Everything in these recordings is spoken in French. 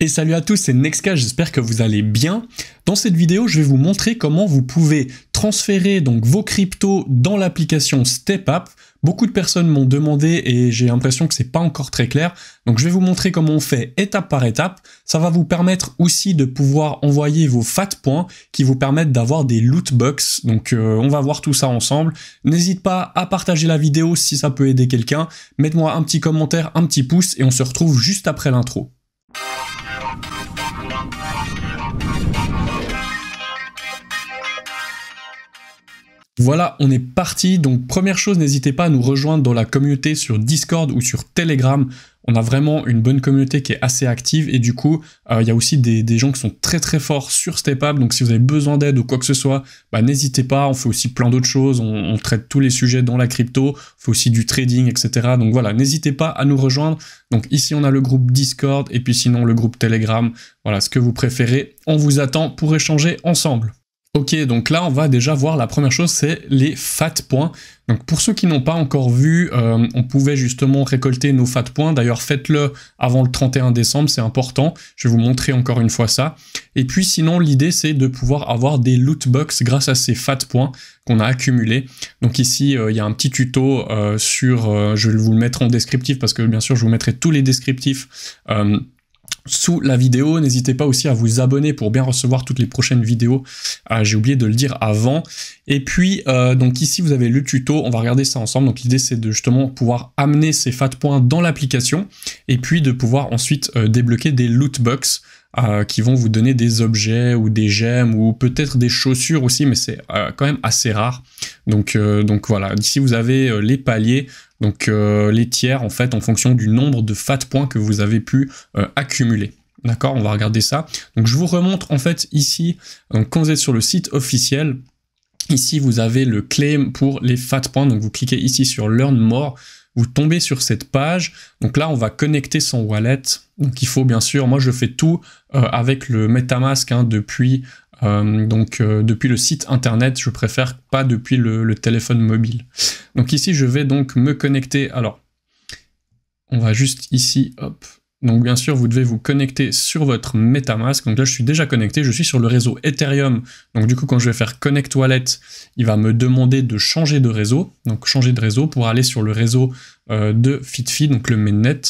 Et salut à tous, c'est Nexca. j'espère que vous allez bien. Dans cette vidéo, je vais vous montrer comment vous pouvez transférer donc vos cryptos dans l'application Up. Beaucoup de personnes m'ont demandé et j'ai l'impression que c'est pas encore très clair. Donc je vais vous montrer comment on fait étape par étape. Ça va vous permettre aussi de pouvoir envoyer vos fat points qui vous permettent d'avoir des loot box. Donc euh, on va voir tout ça ensemble. N'hésite pas à partager la vidéo si ça peut aider quelqu'un. mettez moi un petit commentaire, un petit pouce et on se retrouve juste après l'intro. Voilà, on est parti. Donc première chose, n'hésitez pas à nous rejoindre dans la communauté sur Discord ou sur Telegram. On a vraiment une bonne communauté qui est assez active et du coup, euh, il y a aussi des, gens qui sont très très forts sur StepUp. Donc si vous avez besoin d'aide ou quoi que ce soit, bah, n'hésitez pas. On fait aussi plein d'autres choses. On, on, traite tous les sujets dans la crypto. On fait aussi du trading, etc. Donc voilà, n'hésitez pas à nous rejoindre. Donc ici, on a le groupe Discord et puis sinon le groupe Telegram. Voilà, ce que vous préférez. On vous attend pour échanger ensemble. Ok, donc là, on va déjà voir la première chose, c'est les fat points. Donc pour ceux qui n'ont pas encore vu, euh, on pouvait justement récolter nos fat points. D'ailleurs, faites-le avant le 31 décembre, c'est important. Je vais vous montrer encore une fois ça. Et puis sinon, l'idée, c'est de pouvoir avoir des loot box grâce à ces fat points qu'on a accumulés. Donc ici, euh, il y a un petit tuto euh, sur... je vais vous le mettre en descriptif parce que bien sûr, je vous mettrai tous les descriptifs sous la vidéo. N'hésitez pas aussi à vous abonner pour bien recevoir toutes les prochaines vidéos. Ah, j'ai oublié de le dire avant. Et puis, euh, donc ici, vous avez le tuto. On va regarder ça ensemble. Donc l'idée, c'est de justement pouvoir amener ces fat points dans l'application et puis de pouvoir ensuite euh, débloquer des loot box. Euh, qui vont vous donner des objets ou des gemmes ou peut-être des chaussures aussi mais c'est quand même assez rare donc donc voilà ici vous avez les paliers donc euh, les tiers, en fait, en fonction du nombre de fat points que vous avez pu euh, accumuler. D'accord On va regarder ça. Donc je vous remontre en fait ici, donc, quand vous êtes sur le site officiel, ici vous avez le claim pour les fat points. Donc vous cliquez ici sur Learn More vous tombez sur cette page. Donc là, on va connecter son wallet. Donc il faut bien sûr, moi je fais tout euh, avec le MetaMask hein, depuis euh, donc euh, depuis le site internet, je préfère pas depuis le, téléphone mobile. Donc ici, je vais donc me connecter. Alors, on va juste ici, hop. Donc bien sûr, vous devez vous connecter sur votre MetaMask. Donc là, je suis déjà connecté, je suis sur le réseau Ethereum. Donc du coup, quand je vais faire Connect Wallet, il va me demander de changer de réseau. Donc changer de réseau pour aller sur le réseau euh, de FitFi, donc le mainnet,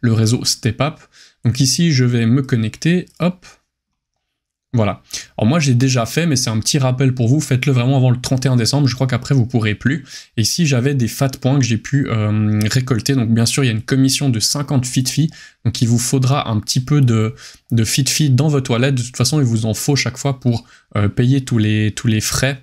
le réseau StepUp. Donc ici, je vais me connecter, hop. Voilà. Alors moi j'ai déjà fait, mais c'est un petit rappel pour vous, faites-le vraiment avant le 31 décembre, je crois qu'après vous pourrez plus. Et si j'avais des fat points que j'ai pu euh, récolter, donc bien sûr il y a une commission de 50 fitfi, donc il vous faudra un petit peu de, de fit dans vos toilettes. de toute façon il vous en faut chaque fois pour euh, payer tous les, tous les frais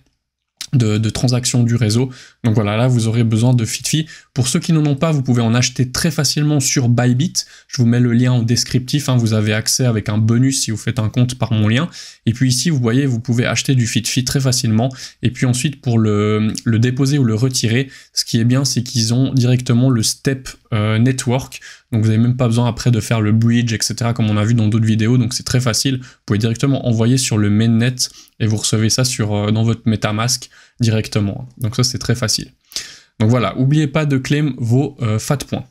de, transactions du réseau. Donc voilà, là vous aurez besoin de FitFi. Pour ceux qui n'en ont pas, vous pouvez en acheter très facilement sur Bybit. Je vous mets le lien en descriptif. Hein. vous avez accès avec un bonus si vous faites un compte par mon lien. Et puis ici, vous voyez, vous pouvez acheter du FitFi très facilement. Et puis ensuite, pour le, le déposer ou le retirer, ce qui est bien, c'est qu'ils ont directement le Step euh, Network. Donc vous n'avez même pas besoin après de faire le bridge, etc. comme on a vu dans d'autres vidéos. Donc c'est très facile. Vous pouvez directement envoyer sur le mainnet et vous recevez ça sur, euh, dans votre MetaMask directement. Donc ça, c'est très facile. Donc voilà, n'oubliez pas de claim vos euh, fat points.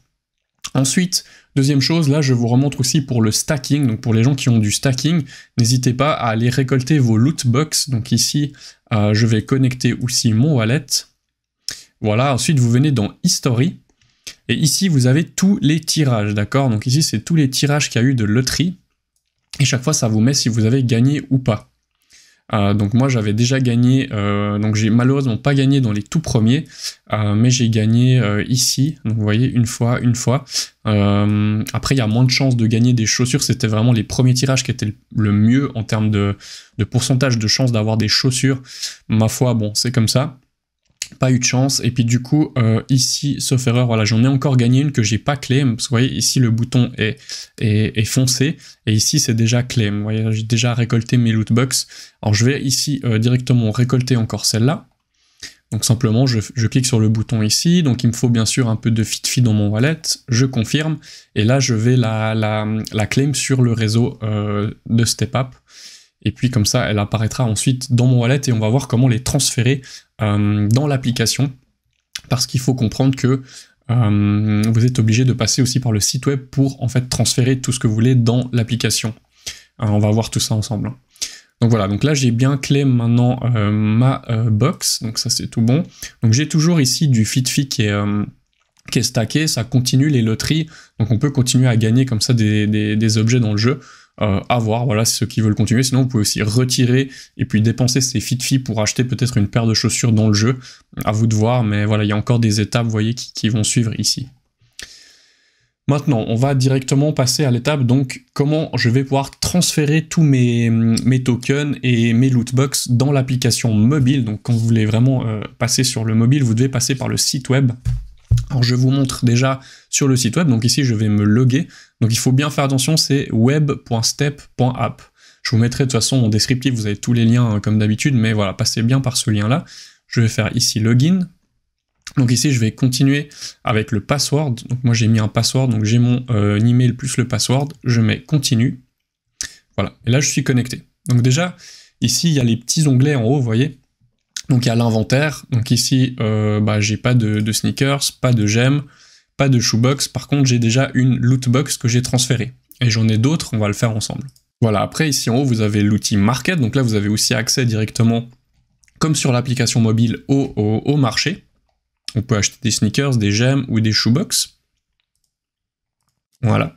Ensuite, deuxième chose, là je vous remontre aussi pour le stacking, donc pour les gens qui ont du stacking, n'hésitez pas à aller récolter vos loot box. Donc ici, euh, je vais connecter aussi mon wallet. Voilà, ensuite vous venez dans History. Et ici, vous avez tous les tirages, d'accord Donc ici, c'est tous les tirages qu'il y a eu de loterie. Et chaque fois, ça vous met si vous avez gagné ou pas. Euh, donc moi j'avais déjà gagné, euh, donc j'ai malheureusement pas gagné dans les tout premiers, euh, mais j'ai gagné ici, donc vous voyez une fois, une fois. après il y a moins de chances de gagner des chaussures, c'était vraiment les premiers tirages qui étaient le mieux en termes de, de pourcentage de chances d'avoir des chaussures. Ma foi, bon c'est comme ça pas eu de chance et puis du coup euh, ici sauf erreur voilà j'en ai encore gagné une que j'ai pas claim vous voyez ici le bouton est, est, foncé et ici c'est déjà claim vous voyez j'ai déjà récolté mes loot box alors je vais ici euh, directement récolter encore celle-là donc simplement je, clique sur le bouton ici donc il me faut bien sûr un peu de fit dans mon wallet je confirme et là je vais la, la, claim sur le réseau euh, de step up et puis comme ça elle apparaîtra ensuite dans mon wallet et on va voir comment les transférer euh, dans l'application parce qu'il faut comprendre que euh, vous êtes obligé de passer aussi par le site web pour en fait transférer tout ce que vous voulez dans l'application. Euh, on va voir tout ça ensemble. Hein. Donc voilà, donc là j'ai bien clé maintenant ma box, donc ça c'est tout bon. Donc j'ai toujours ici du FitFi qui est qui est stacké, ça continue les loteries, donc on peut continuer à gagner comme ça des objets dans le jeu avoir, euh, à voir, voilà, ceux qui veulent continuer. Sinon, vous pouvez aussi retirer et puis dépenser ces fitfi pour acheter peut-être une paire de chaussures dans le jeu. À vous de voir, mais voilà, il y a encore des étapes, voyez, qui, vont suivre ici. Maintenant, on va directement passer à l'étape, donc comment je vais pouvoir transférer tous mes, tokens et mes lootbox dans l'application mobile. Donc quand vous voulez vraiment euh, passer sur le mobile, vous devez passer par le site web alors je vous montre déjà sur le site web, donc ici je vais me loguer. Donc il faut bien faire attention, c'est web.step.app. Je vous mettrai de toute façon en descriptif, vous avez tous les liens hein, comme d'habitude, mais voilà, passez bien par ce lien-là. Je vais faire ici login. Donc ici je vais continuer avec le password. Donc moi j'ai mis un password, donc j'ai mon euh, email plus le password. Je mets continue. Voilà, et là je suis connecté. Donc déjà, ici il y a les petits onglets en haut, vous voyez, donc il y a l'inventaire. Donc ici, euh, bah, j'ai pas de, sneakers, pas de gemmes, pas de shoebox. Par contre, j'ai déjà une lootbox que j'ai transférée. Et j'en ai d'autres, on va le faire ensemble. Voilà, après ici en haut, vous avez l'outil Market. Donc là, vous avez aussi accès directement, comme sur l'application mobile, au, marché. On peut acheter des sneakers, des gemmes ou des shoebox. Voilà.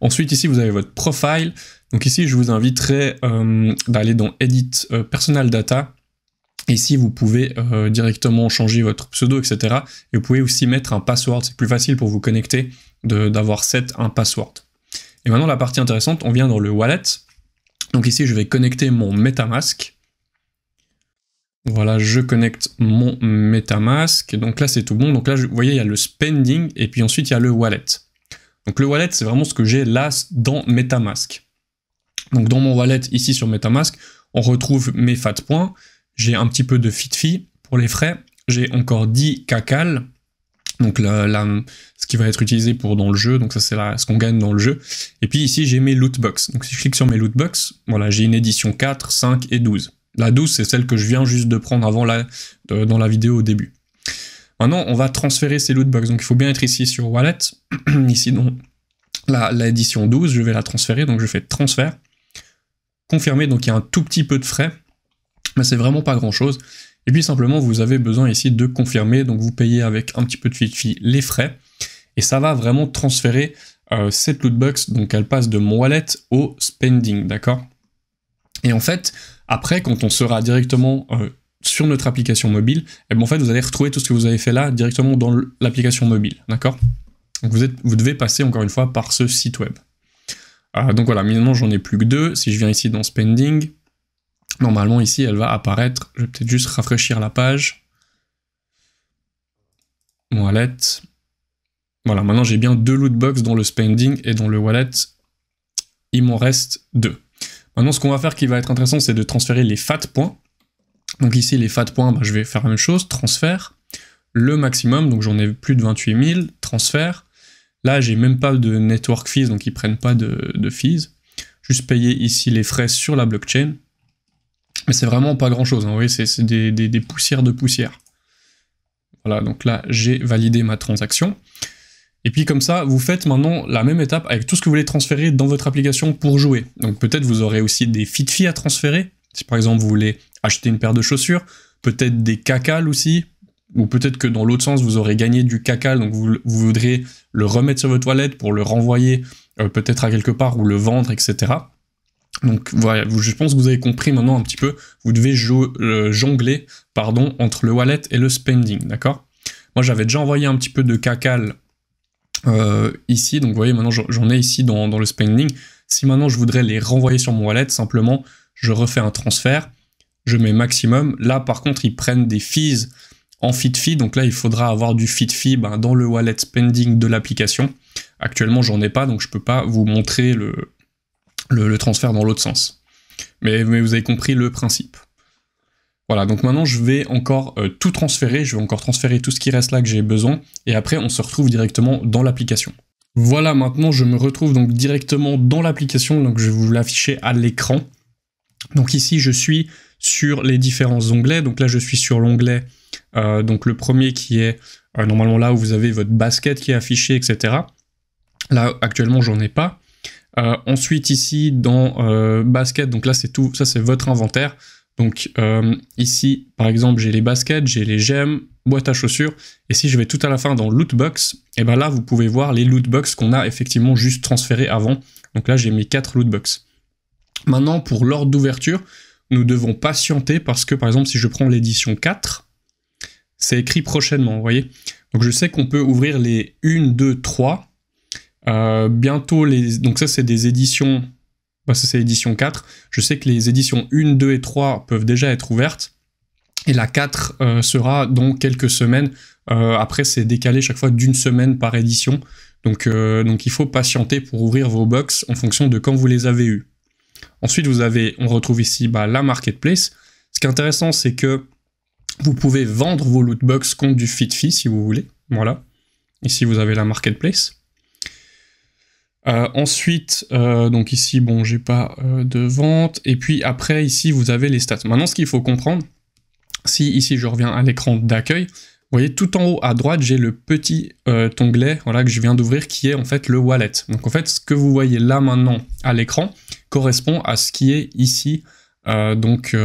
Ensuite, ici, vous avez votre profile. Donc ici, je vous inviterai euh, d'aller dans Edit euh, Personal Data Ici, vous pouvez euh, directement changer votre pseudo, etc. Et vous pouvez aussi mettre un password. C'est plus facile pour vous connecter d'avoir set un password. Et maintenant, la partie intéressante, on vient dans le wallet. Donc ici, je vais connecter mon MetaMask. Voilà, je connecte mon MetaMask. Donc là, c'est tout bon. Donc là, vous voyez, il y a le spending et puis ensuite, il y a le wallet. Donc le wallet, c'est vraiment ce que j'ai là dans MetaMask. Donc dans mon wallet, ici sur MetaMask, on retrouve mes fat points. J'ai un petit peu de FitFi pour les frais. J'ai encore 10 cacal. Donc ce qui va être utilisé pour dans le jeu, donc ça c'est ce qu'on gagne dans le jeu. Et puis ici j'ai mes loot box. Donc si je clique sur mes loot box, voilà, j'ai une édition 4, 5 et 12. La 12 c'est celle que je viens juste de prendre avant la, dans la vidéo au début. Maintenant on va transférer ces box. Donc il faut bien être ici sur Wallet, ici donc 12, je vais la transférer, donc je fais transfert, confirmer, donc il y a un tout petit peu de frais mais c'est vraiment pas grand chose. Et puis simplement, vous avez besoin ici de confirmer, donc vous payez avec un petit peu de Fifi les frais, et ça va vraiment transférer euh, cette lootbox, donc elle passe de mon wallet au spending, d'accord Et en fait, après, quand on sera directement euh, sur notre application mobile, et eh ben, en fait, vous allez retrouver tout ce que vous avez fait là directement dans l'application mobile, d'accord Donc vous, êtes, vous devez passer encore une fois par ce site web. Euh, donc voilà, maintenant j'en ai plus que deux. Si je viens ici dans Spending, Normalement ici, elle va apparaître. Je vais peut-être juste rafraîchir la page. Mon wallet. Voilà, maintenant j'ai bien deux lootbox dans le spending et dans le wallet. Il m'en reste deux. Maintenant, ce qu'on va faire qui va être intéressant, c'est de transférer les fat points. Donc ici, les fat points, bah, je vais faire la même chose, transfert, le maximum, donc j'en ai plus de 28 000, transfert. Là, j'ai même pas de network fees, donc ils prennent pas de, de fees. Juste payer ici les frais sur la blockchain. Mais c'est vraiment pas grand chose, hein. vous voyez, c'est des, poussières de poussière. Voilà, donc là, j'ai validé ma transaction. Et puis comme ça, vous faites maintenant la même étape avec tout ce que vous voulez transférer dans votre application pour jouer. Donc peut-être vous aurez aussi des fit à transférer, si par exemple vous voulez acheter une paire de chaussures, peut-être des cacales aussi, ou peut-être que dans l'autre sens, vous aurez gagné du cacal, donc vous, voudrez le remettre sur votre toilette pour le renvoyer euh, peut-être à quelque part ou le vendre, etc. Donc voilà, je pense que vous avez compris maintenant un petit peu, vous devez euh, jongler pardon, entre le wallet et le spending, d'accord Moi j'avais déjà envoyé un petit peu de cacal euh, ici, donc vous voyez maintenant j'en ai ici dans, le spending. Si maintenant je voudrais les renvoyer sur mon wallet, simplement je refais un transfert, je mets maximum. Là par contre ils prennent des fees en fit fee, donc là il faudra avoir du fit fee ben, dans le wallet spending de l'application. Actuellement j'en ai pas, donc je peux pas vous montrer le, le, transfert dans l'autre sens. Mais, vous avez compris le principe. Voilà, donc maintenant je vais encore euh, tout transférer, je vais encore transférer tout ce qui reste là que j'ai besoin, et après on se retrouve directement dans l'application. Voilà, maintenant je me retrouve donc directement dans l'application, donc je vais vous l'afficher à l'écran. Donc ici je suis sur les différents onglets, donc là je suis sur l'onglet, euh, donc le premier qui est euh, normalement là où vous avez votre basket qui est affiché, etc. Là actuellement j'en ai pas. Euh, ensuite ici dans euh, basket, donc là c'est tout, ça c'est votre inventaire. Donc euh, ici par exemple j'ai les baskets, j'ai les gemmes, boîte à chaussures. Et si je vais tout à la fin dans loot box, et eh ben là vous pouvez voir les loot box qu'on a effectivement juste transféré avant. Donc là j'ai mes 4 box. Maintenant pour l'ordre d'ouverture, nous devons patienter parce que par exemple si je prends l'édition 4, c'est écrit prochainement, vous voyez. Donc je sais qu'on peut ouvrir les 1, 2, 3 euh, bientôt, les... donc ça c'est des éditions, bah, ça c'est édition 4. Je sais que les éditions 1, 2 et 3 peuvent déjà être ouvertes. Et la 4 euh, sera dans quelques semaines. Euh, après, c'est décalé chaque fois d'une semaine par édition. Donc, donc il faut patienter pour ouvrir vos box en fonction de quand vous les avez eues. Ensuite, vous avez, on retrouve ici bah, la marketplace. Ce qui est intéressant, c'est que vous pouvez vendre vos loot box contre du FitFi si vous voulez. Voilà. Ici, vous avez la marketplace. Euh, ensuite, euh, donc ici, bon, j'ai pas euh, de vente. Et puis après, ici, vous avez les stats. Maintenant, ce qu'il faut comprendre, si ici je reviens à l'écran d'accueil, vous voyez tout en haut à droite, j'ai le petit onglet voilà, que je viens d'ouvrir qui est en fait le wallet. Donc en fait, ce que vous voyez là maintenant à l'écran correspond à ce qui est ici donc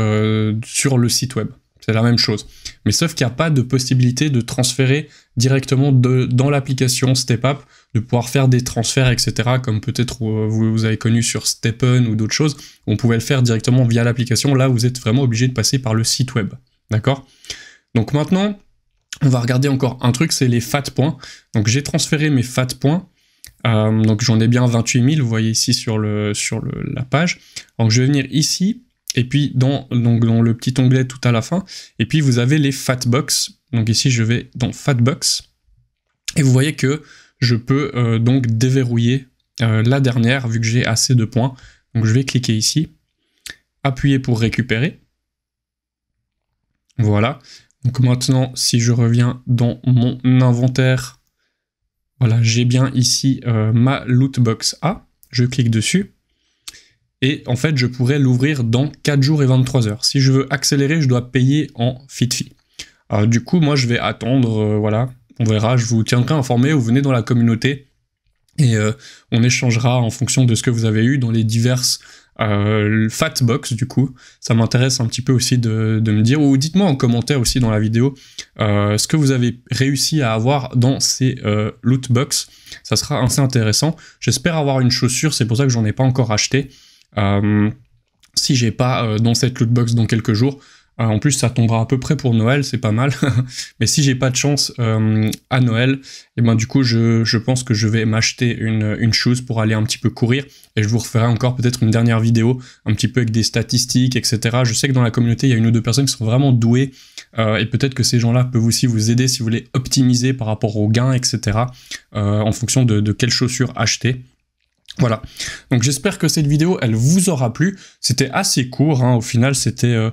sur le site web. C'est la même chose. Mais sauf qu'il n'y a pas de possibilité de transférer directement dans l'application StepUp, de pouvoir faire des transferts, etc., comme peut-être euh, vous, avez connu sur Stepen ou d'autres choses. On pouvait le faire directement via l'application. Là, vous êtes vraiment obligé de passer par le site web. D'accord Donc maintenant, on va regarder encore un truc, c'est les fat points. Donc j'ai transféré mes fat points. Euh, donc j'en ai bien 28 000, vous voyez ici sur, la page. Donc je vais venir ici et puis dans, le petit onglet tout à la fin, et puis vous avez les Fatbox. Donc ici je vais dans Fatbox, et vous voyez que je peux euh, donc déverrouiller euh, la dernière vu que j'ai assez de points. Donc je vais cliquer ici, appuyer pour récupérer. Voilà. Donc maintenant, si je reviens dans mon inventaire, voilà, j'ai bien ici euh, ma lootbox A. Je clique dessus et en fait je pourrais l'ouvrir dans 4 jours et 23 heures. Si je veux accélérer, je dois payer en FitFi. Euh, du coup, moi je vais attendre, euh, voilà, on verra, je vous tiendrai informé vous venez dans la communauté et euh, on échangera en fonction de ce que vous avez eu dans les diverses fat Fatbox du coup. Ça m'intéresse un petit peu aussi de, me dire, ou dites-moi en commentaire aussi dans la vidéo, ce que vous avez réussi à avoir dans ces lootbox. Ça sera assez intéressant. J'espère avoir une chaussure, c'est pour ça que j'en ai pas encore acheté. Euh, si j'ai pas euh, dans cette box dans quelques jours, euh, en plus, ça tombera à peu près pour Noël, c'est pas mal. Mais si j'ai pas de chance à Noël, et eh ben du coup, je, je pense que je vais m'acheter une, une chose pour aller un petit peu courir. Et je vous referai encore peut-être une dernière vidéo, un petit peu avec des statistiques, etc. Je sais que dans la communauté, il y a une ou deux personnes qui sont vraiment douées. et peut-être que ces gens-là peuvent aussi vous aider si vous voulez optimiser par rapport aux gains, etc. en fonction de, de quelles chaussures acheter. Voilà, donc j'espère que cette vidéo, elle vous aura plu. C'était assez court, hein. au final c'était euh,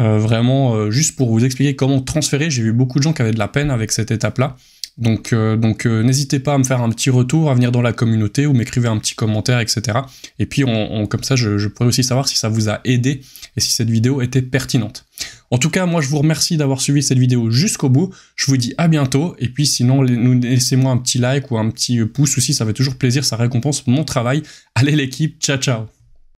euh, vraiment euh, juste pour vous expliquer comment transférer. J'ai vu beaucoup de gens qui avaient de la peine avec cette étape-là. Donc, euh, euh, n'hésitez pas à me faire un petit retour, à venir dans la communauté ou m'écrivez un petit commentaire, etc. Et puis, comme ça, je, je pourrais aussi savoir si ça vous a aidé et si cette vidéo était pertinente. En tout cas, moi, je vous remercie d'avoir suivi cette vidéo jusqu'au bout. Je vous dis à bientôt. Et puis, sinon, laissez-moi un petit like ou un petit pouce aussi. Ça fait toujours plaisir. Ça récompense mon travail. Allez, l'équipe. Ciao, ciao.